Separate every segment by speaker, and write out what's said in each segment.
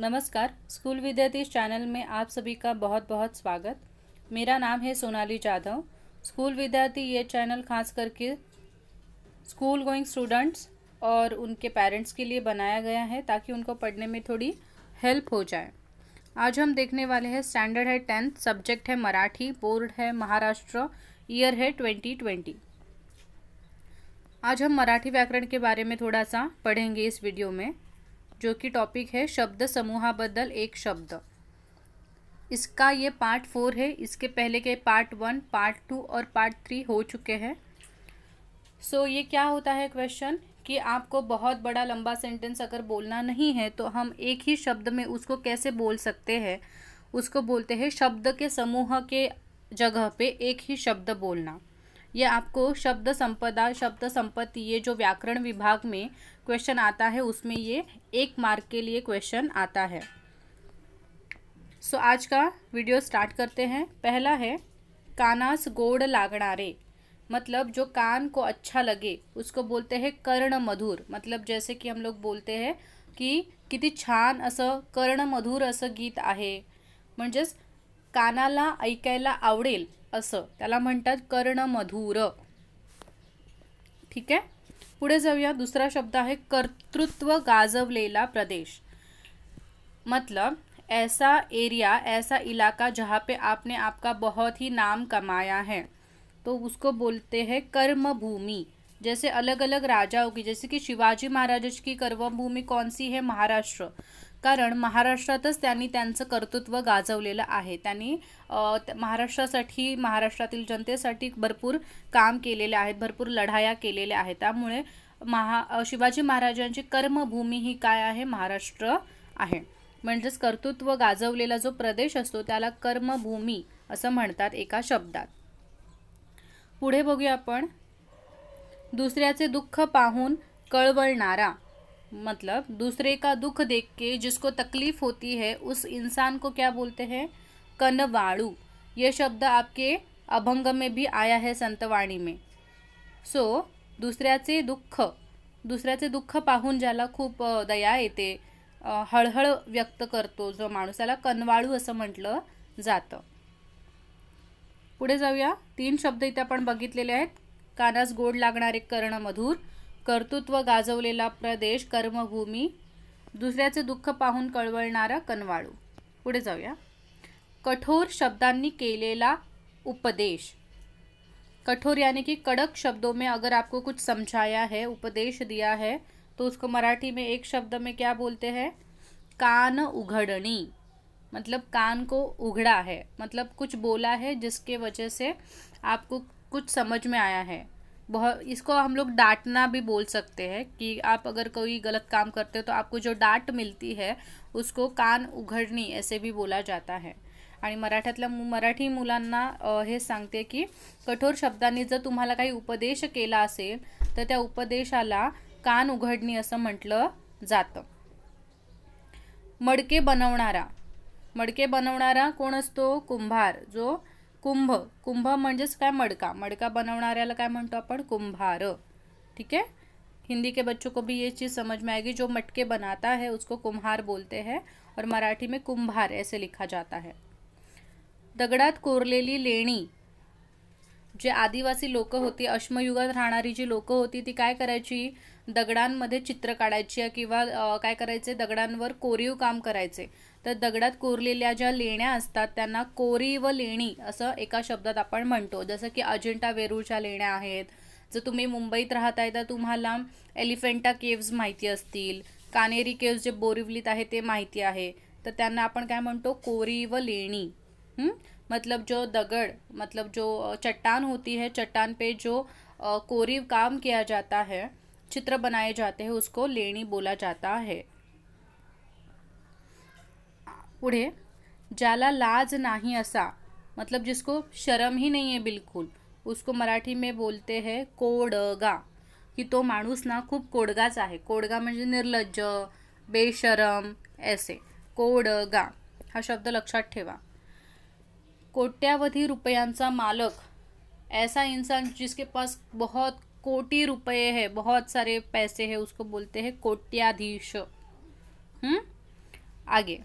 Speaker 1: नमस्कार स्कूल विद्यार्थी चैनल में आप सभी का बहुत बहुत स्वागत मेरा नाम है सोनाली जाधव स्कूल विद्यार्थी ये चैनल खास करके स्कूल गोइंग स्टूडेंट्स और उनके पेरेंट्स के लिए बनाया गया है ताकि उनको पढ़ने में थोड़ी हेल्प हो जाए आज हम देखने वाले हैं स्टैंडर्ड है टेंथ सब्जेक्ट है मराठी बोर्ड है महाराष्ट्र ईयर है ट्वेंटी ट्वेंटी आज हम मराठी व्याकरण के बारे में थोड़ा सा पढ़ेंगे इस वीडियो में जो कि टॉपिक है शब्द समूहाबद्दल एक शब्द इसका ये पार्ट फोर है इसके पहले के पार्ट वन पार्ट टू और पार्ट थ्री हो चुके हैं सो so, ये क्या होता है क्वेश्चन कि आपको बहुत बड़ा लंबा सेंटेंस अगर बोलना नहीं है तो हम एक ही शब्द में उसको कैसे बोल सकते हैं उसको बोलते हैं शब्द के समूह के जगह पे एक ही शब्द बोलना ये आपको शब्द संपदा शब्द संपत्ति ये जो व्याकरण विभाग में क्वेश्चन आता है उसमें ये एक मार्क के लिए क्वेश्चन आता है सो so, आज का वीडियो स्टार्ट करते हैं पहला है कानास गोड़ लागणारे मतलब जो कान को अच्छा लगे उसको बोलते हैं कर्ण मधुर मतलब जैसे कि हम लोग बोलते हैं कि किति छान कर्ण मधुर अस गीत आहे म्हणजेच कानाला ऐकायला आवडेल कर्ण मधुर ठीक है पुढे जाऊया दुसरा शब्द है कर्तृत्व गाजवलेला प्रदेश मतलब ऐसा एरिया ऐसा इलाका जहाँ पे आपने आपका बहुत ही नाम कमाया है तो उसको बोलते हैं कर्म भूमि जैसे अलग अलग राजाओं की जैसे कि शिवाजी महाराज की कर्म भूमि कौन सी है महाराष्ट्र कारण महाराष्ट्रातच त्यांनी त्यांचं कर्तृत्व गाजवलेलं आहे त्यांनी महाराष्ट्रासाठी महाराष्ट्रातील जनतेसाठी भरपूर काम केलेले आहेत भरपूर लढाया केलेल्या आहेत त्यामुळे महा शिवाजी महाराजांची कर्मभूमी ही काय आहे महाराष्ट्र आहे म्हणजेच कर्तृत्व गाजवलेला जो प्रदेश असतो त्याला कर्मभूमी असं म्हणतात एका शब्दात पुढे बघूया आपण दुसऱ्याचे दुःख पाहून कळवळणारा मतलब दूसरे का दुख देख के जिसको तकलीफ होती है उस इंसान को क्या बोलते हैं कनवाड़ू ये शब्द आपके अभंग में भी आया है संतवाणी में सो so, दुसऱ्याचे दुःख दुसऱ्याचे दुःख पाहून ज्याला खूप दया येते हळहळ व्यक्त करतो जो माणूस त्याला कनवाळू असं म्हटलं जातं पुढे जाऊया तीन शब्द इथे आपण बघितलेले आहेत कानास गोड लागणारे कर्ण मधुर कर्तृत्व गाजवलेला प्रदेश कर्मभूमी दुसऱ्याचे दुख पहुन कलवलना कनवाड़ू पुढ़ जाऊ कठोर शब्दांनी केलेला उपदेश कठोर यानी कि कड़क शब्दों में अगर आपको कुछ समझाया है उपदेश दिया है तो उसको मराठी में एक शब्द में क्या बोलते हैं कान उघड़नी मतलब कान को उघड़ा है मतलब कुछ बोला है जिसके वजह से आपको कुछ समझ में आया है बहुत इसको हम लोग डांटना भी बोल सकते हैं कि आप अगर कोई गलत काम करते हो तो आपको जो डांट मिलती है उसको कान उघडणी ऐसे भी बोला जाता है आणि मराठ्यातल्या मराठी मुलांना हे सांगते की कठोर शब्दांनी जर तुम्हाला काही उपदेश केला असेल तर त्या उपदेशाला कान उघडणी असं म्हटलं जातं मडके बनवणारा मडके बनवणारा कोण असतो कुंभार जो कुंभ कुंभ मजेस का मडका मडका का मन तो अपन कुंभार ठीक है हिंदी के बच्चों को भी ये चीज़ समझ में आएगी जो मटके बनाता है उसको कुम्हार बोलते हैं और मराठी में कुंभार ऐसे लिखा जाता है दगडात कोरलेली लेनी जे आदिवासी लोक होती अश्मयुगात राहणारी जी लोक होती ती काय करायची दगडांमध्ये चित्र काढायची किंवा काय करायचे दगडांवर कोरीव काम करायचे तर दगडात कोरलेल्या ज्या लेण्या असतात त्यांना कोरी व लेणी असं एका शब्दात आपण म्हणतो जसं की अजिंठा वेरूळच्या लेण्या आहेत जर तुम्ही मुंबईत आहे तर तुम्हाला एलिफेंटा केव्ज माहिती असतील कानेरी केव्ज जे बोरिवलीत आहे ते माहिती आहे तर त्यांना आपण काय म्हणतो कोरी व लेणी हुँ? हम्म? मतलब जो दगड़ मतलब जो चट्टान होती है चट्टान पे जो कोरी काम किया जाता है चित्र बनाए जाते हैं उसको लेनी बोला जाता है पुढे जाला लाज नहीं असा मतलब जिसको शर्म ही नहीं है बिल्कुल उसको मराठी में बोलते हैं कोडगा कि तो मानूस ना खूब कोडगाच आहे कोडगा म्हणजे निर्लज्ज बेशरम ऐसे कोडगा हा शब्द लक्षा ठेवा कोट्यावधि रुपया मालक ऐसा इंसान जिसके पास बहुत कोटि रुपए है बहुत सारे पैसे है उसको बोलते हैं कोट्याधीश हम्म आगे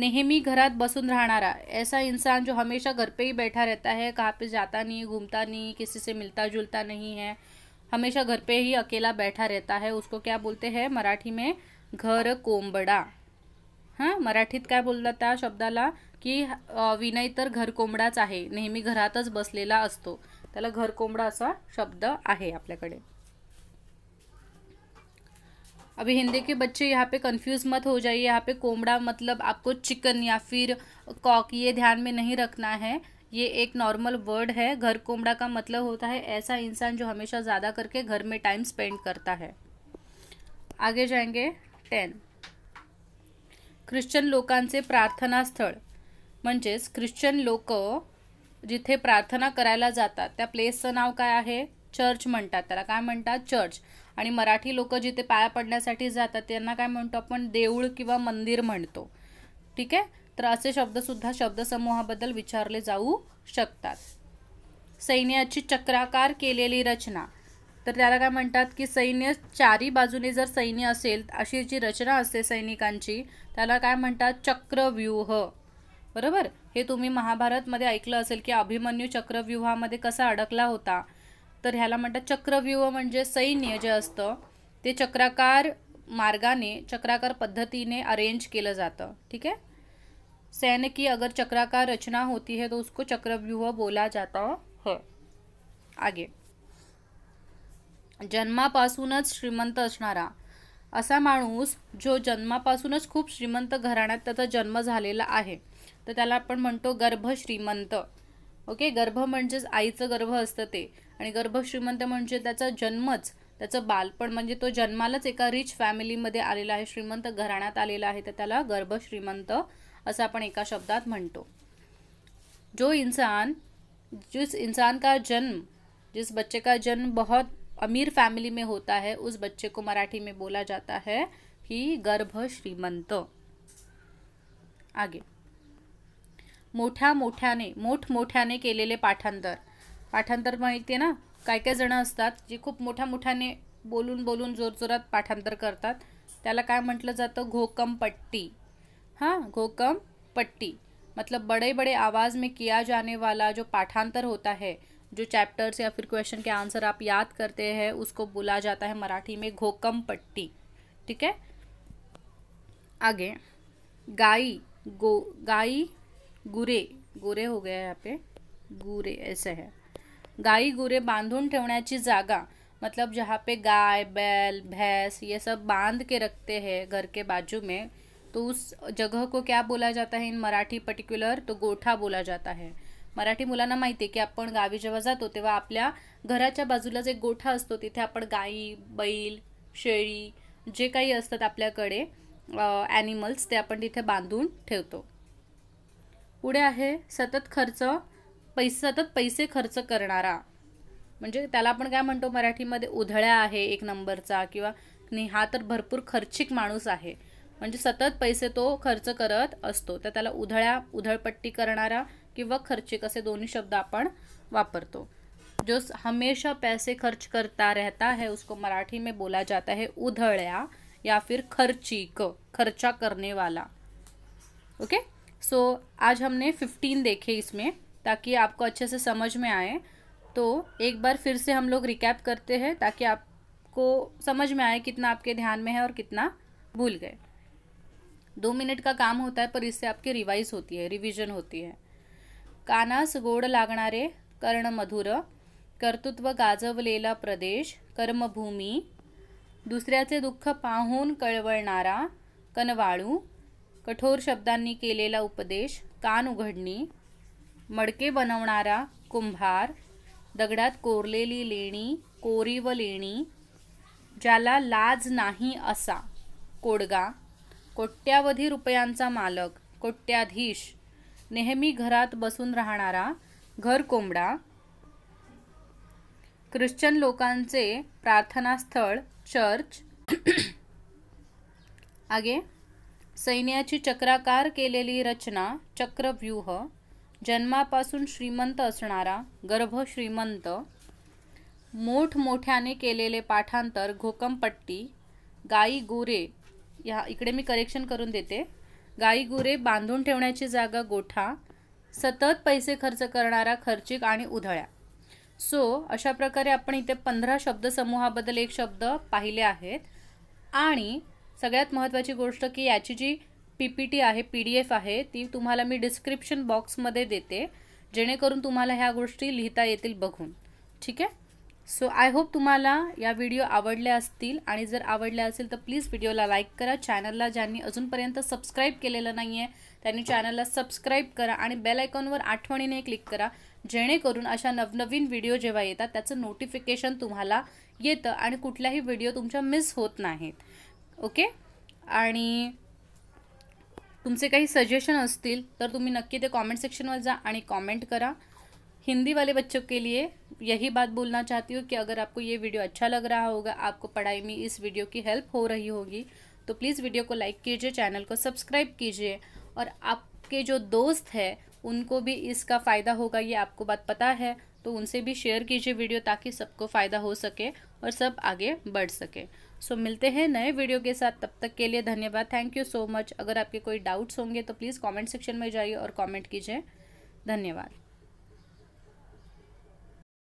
Speaker 1: नेहमी घरात रहना राहणारा ऐसा इंसान जो हमेशा घर पे ही बैठा रहता है कहाँ पे जाता नहीं घूमता नहीं किसी से मिलता जुलता नहीं है हमेशा घर पे ही अकेला बैठा रहता है उसको क्या बोलते हैं मराठी में घर कोम्बड़ा हाँ मराठीत काय बोलता त्या शब्दाला की विनय तर घरकोंबडाच आहे नेहमी घरातच बसलेला असतो त्याला घरकोंबडा असा शब्द आहे आपल्याकडे अभी हिंदी के बच्चे यहाँ पे कंफ्यूज मत हो जाइए यहाँ पे कोमड़ा मतलब आपको चिकन या फिर कॉक ये ध्यान में नहीं रखना है ये एक नॉर्मल वर्ड है घर कोमड़ा का मतलब होता है ऐसा इंसान जो हमेशा ज़्यादा करके घर में टाइम स्पेंड करता है आगे जाएंगे टेन ख्रिश्चन लोकांचे प्रार्थनास्थळ म्हणजेच ख्रिश्चन लोक जिथे प्रार्थना करायला जातात त्या प्लेसचं नाव काय आहे चर्च म्हणतात त्याला काय म्हणतात चर्च आणि मराठी लोक जिथे पाया पडण्यासाठी जातात त्यांना काय म्हणतो आपण देऊळ किंवा मंदिर म्हणतो ठीक आहे तर असे शब्दसुद्धा शब्दसमूहाबद्दल विचारले जाऊ शकतात सैन्याची चक्राकार केलेली रचना तर त्याला काय म्हणतात की सैन्य चारी बाजूने जर सैन्य असेल अशी जी रचना असते सैनिकांची त्याला काय म्हणतात चक्रव्यूह बरोबर हे तुम्ही महाभारतमध्ये ऐकलं असेल की अभिमन्यू चक्रव्यूहामध्ये कसा अडकला होता तर ह्याला म्हणतात चक्रव्यूह म्हणजे सैन्य जे असतं ते चक्राकार मार्गाने चक्राकार पद्धतीने अरेंज केलं जातं ठीक आहे सैन्य की अगर चक्राकार रचना होती है तो उसको चक्रव्यूह बोला जाता है आगे जन्मापासूनच श्रीमंत असणारा असा माणूस जो जन्मापासूनच खूप श्रीमंत घराण्यात त्याचा जन्म झालेला आहे तर त्याला आपण म्हणतो गर्भ श्रीमंत ओके गर्भ म्हणजेच आईचं गर्भ असतं ते आणि गर्भ श्रीमंत म्हणजे त्याचा जन्मच त्याचं बालपण म्हणजे तो जन्मालाच एका रिच फॅमिलीमध्ये आलेला आहे श्रीमंत घराण्यात आलेला आहे तर त्याला गर्भ श्रीमंत असं आपण एका शब्दात म्हणतो जो इन्सान जिस इन्सान का जन्म जिस बच्चे का जन्म बहुत अमीर फैमिली में होता है उस बच्चे को मराठी में बोला जाता है ही गर्भ श्रीमंत आगे मोठ्या मोठ्याने मोठमोठ्याने केलेले पाठांतर पाठांतर माहिती आहे ना काय काय जणं असतात जे खूप मोठ्या मोठ्याने बोलून बोलून जोरजोरात पाठांतर करतात त्याला काय म्हटलं जातं घोकम पट्टी हाँ घोकम पट्टी मतलब बड़े बड़े आवाज़ में किया जाने वाला जो पाठांतर होता है जो चैप्टर्स या फिर क्वेश्चन के आंसर आप याद करते हैं उसको बोला जाता है मराठी में घोकम पट्टी ठीक है आगे गाई गो गाई गुरे गुरे हो गया यहाँ पे गुरे ऐसे है गाई गुरे बांधून ठेवण्याची जागा मतलब जहाँ पे गाय बैल भैंस ये सब बांध के रखते हैं घर के बाजू में तो उस जगह को क्या बोला जाता है इन मराठी पर्टिकुलर तो गोठा बोला जाता है मराठी मुलांना माहिती आहे की आपण गावी जेव्हा जातो तेव्हा आपल्या घराच्या बाजूला जे गोठा असतो तिथे आपण गाई बैल शेळी जे काही असतात आपल्याकडे ॲनिमल्स ते आपण तिथे बांधून ठेवतो पुढे आहे सतत खर्च पैसे सतत पैसे खर्च करणारा म्हणजे त्याला आपण काय म्हणतो मराठीमध्ये उधळ्या आहे एक नंबरचा किंवा हा तर भरपूर खर्चिक माणूस आहे म्हणजे सतत पैसे तो खर्च करत असतो तर त्याला उधळ्या उधळपट्टी करणारा वह खर्चिक असे दोनों शब्द अपन वापरतो जो हमेशा पैसे खर्च करता रहता है उसको मराठी में बोला जाता है उधड़ा या फिर खर्चिक खर्चा करने वाला ओके okay? सो so, आज हमने फिफ्टीन देखे इसमें ताकि आपको अच्छे से समझ में आए तो एक बार फिर से हम लोग रिकैप करते हैं ताकि आपको समझ में आए कितना आपके ध्यान में है और कितना भूल गए दो मिनट का काम होता है पर इससे आपकी रिवाइज होती है रिविजन होती है कानास गोड लागणारे कर्णमधुर कर्तृत्व गाजवलेला प्रदेश कर्मभूमी दुसऱ्याचे दुःख पाहून कळवळणारा कनवाळू कठोर शब्दांनी केलेला उपदेश कान उघडणी मडके बनवणारा कुंभार दगडात कोरलेली लेणी कोरीव व लेणी ज्याला लाज नाही असा कोडगा कोट्यावधी रुपयांचा मालक कोट्याधीश नेहमी घरात बसून राहणारा घर कोंबडा ख्रिश्चन लोकांचे प्रार्थनास्थळ चर्च आगे सैन्याची चक्राकार केलेली रचना चक्रव्यूह जन्मापासून श्रीमंत असणारा गर्भ श्रीमंत मोठमोठ्याने केलेले पाठांतर घोकमपट्टी गाई गोरे या इकडे मी करेक्शन करून देते गाई गुरे बांधून ठेवण्याची जागा गोठा सतत पैसे खर्च करणारा खर्चिक आणि उधळ्या सो अशा प्रकारे आपण इथे पंधरा शब्दसमूहाबद्दल एक शब्द पाहिले आहेत आणि सगळ्यात महत्त्वाची गोष्ट की याची जी पी पी टी आहे पी डी एफ आहे ती तुम्हाला मी डिस्क्रिप्शन बॉक्समध्ये देते जेणेकरून तुम्हाला ह्या गोष्टी लिहिता येतील बघून ठीक आहे सो आय होप तुम्हाला या व्हिडिओ आवडल्या असतील आणि जर आवडल्या असेल तर प्लीज व्हिडिओला लाईक करा चॅनलला ज्यांनी अजूनपर्यंत सबस्क्राईब केलेलं नाही आहे त्यांनी चॅनलला सबस्क्राईब करा आणि बेल आयकॉनवर आठवणीने क्लिक करा जेणेकरून अशा नवनवीन व्हिडिओ जेव्हा येतात त्याचं नोटिफिकेशन तुम्हाला येतं आणि कुठल्याही व्हिडिओ तुमच्या मिस होत नाहीत ओके आणि तुमचे काही सजेशन असतील तर तुम्ही नक्की ते कॉमेंट सेक्शनवर जा आणि कॉमेंट करा हिंदी वाले बच्चों के लिए यही बात बोलना चाहती हूँ कि अगर आपको ये वीडियो अच्छा लग रहा होगा आपको पढ़ाई में इस वीडियो की हेल्प हो रही होगी तो प्लीज़ वीडियो को लाइक कीजिए चैनल को सब्सक्राइब कीजिए और आपके जो दोस्त हैं उनको भी इसका फ़ायदा होगा ये आपको बात पता है तो उनसे भी शेयर कीजिए वीडियो ताकि सबको फ़ायदा हो सके और सब आगे बढ़ सके सो so, मिलते हैं नए वीडियो के साथ तब तक के लिए धन्यवाद थैंक यू सो मच अगर आपके कोई डाउट्स होंगे तो प्लीज़ कमेंट सेक्शन में जाइए और कमेंट कीजिए धन्यवाद